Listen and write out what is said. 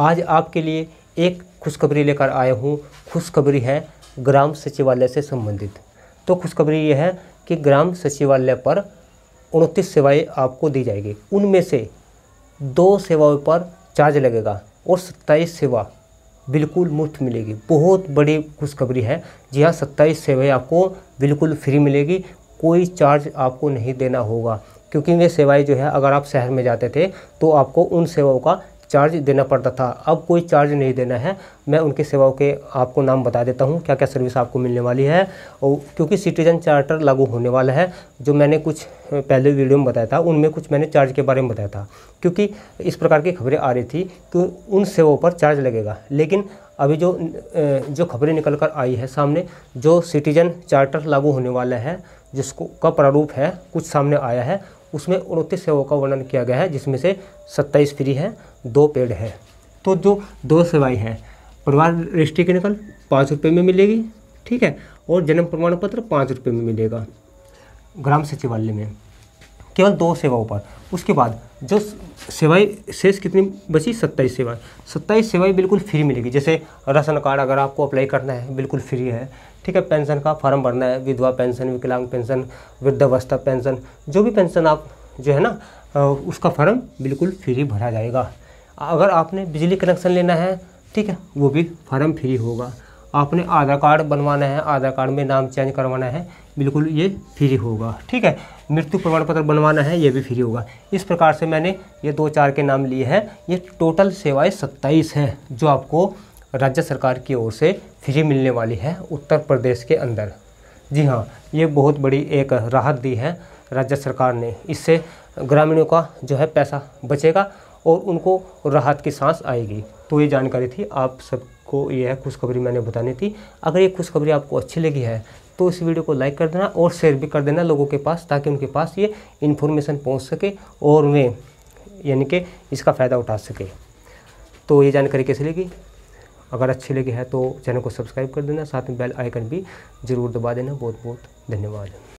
आज आपके लिए एक खुशखबरी लेकर आया हूँ खुशखबरी है ग्राम सचिवालय से संबंधित तो खुशखबरी यह है कि ग्राम सचिवालय पर उनतीस सेवाएं आपको दी जाएगी उनमें से दो सेवाओं पर चार्ज लगेगा और सत्ताईस सेवा बिल्कुल मुफ्त मिलेगी बहुत बड़ी खुशखबरी है जी हाँ सत्ताईस सेवाएँ आपको बिल्कुल फ्री मिलेगी कोई चार्ज आपको नहीं देना होगा क्योंकि वे सेवाएं जो है अगर आप शहर में जाते थे तो आपको उन सेवाओं का चार्ज देना पड़ता था अब कोई चार्ज नहीं देना है मैं उनकी सेवाओं के आपको नाम बता देता हूँ क्या क्या सर्विस आपको मिलने वाली है और क्योंकि सिटीजन चार्टर लागू होने वाला है जो मैंने कुछ पहले वीडियो में बताया था उनमें कुछ मैंने चार्ज के बारे में बताया था क्योंकि इस प्रकार की खबरें आ रही थी कि उन सेवाओं पर चार्ज लगेगा लेकिन अभी जो जो खबरें निकल कर आई है सामने जो सिटीजन चार्टर लागू होने वाला है जिसको का प्रारूप है कुछ सामने आया है उसमें उनतीस सेवाओं का वर्णन किया गया है जिसमें से सत्ताईस फ्री है दो पेड है तो जो दो सेवाएँ हैं परिवार रजिस्ट्री की निकल पाँच रुपये में मिलेगी ठीक है और जन्म प्रमाण पत्र पाँच रुपये में मिलेगा ग्राम सचिवालय में केवल दो सेवाओं पर उसके बाद जो सेवाएं शेष कितनी बची सत्ताईस सेवाएं सत्ताईस सेवाएं बिल्कुल फ्री मिलेगी जैसे राशन कार्ड अगर आपको अप्लाई करना है बिल्कुल फ्री है ठीक है पेंशन का फॉर्म भरना है विधवा पेंशन विकलांग पेंशन वृद्धावस्था पेंशन जो भी पेंशन आप जो है ना उसका फॉर्म बिल्कुल फ्री भरा जाएगा अगर आपने बिजली कनेक्शन लेना है ठीक है वो भी फॉर्म फ्री होगा आपने आधार कार्ड बनवाना है आधार कार्ड में नाम चेंज करवाना है बिल्कुल ये फ्री होगा ठीक है मृत्यु प्रमाण पत्र बनवाना है ये भी फ्री होगा इस प्रकार से मैंने ये दो चार के नाम लिए हैं ये टोटल सेवाएँ सत्ताईस हैं जो आपको राज्य सरकार की ओर से फ्री मिलने वाली है उत्तर प्रदेश के अंदर जी हाँ ये बहुत बड़ी एक राहत दी है राज्य सरकार ने इससे ग्रामीणों का जो है पैसा बचेगा और उनको राहत की सांस आएगी तो ये जानकारी थी आप सब को यह खुशखबरी मैंने बतानी थी अगर ये खुशखबरी आपको अच्छी लगी है तो इस वीडियो को लाइक कर देना और शेयर भी कर देना लोगों के पास ताकि उनके पास ये इन्फॉर्मेशन पहुंच सके और वे यानी कि इसका फ़ायदा उठा सके तो ये जानकारी कैसे लगी अगर अच्छी लगी है तो चैनल को सब्सक्राइब कर देना साथ में बेल आइकन भी ज़रूर दबा देना बहुत बहुत धन्यवाद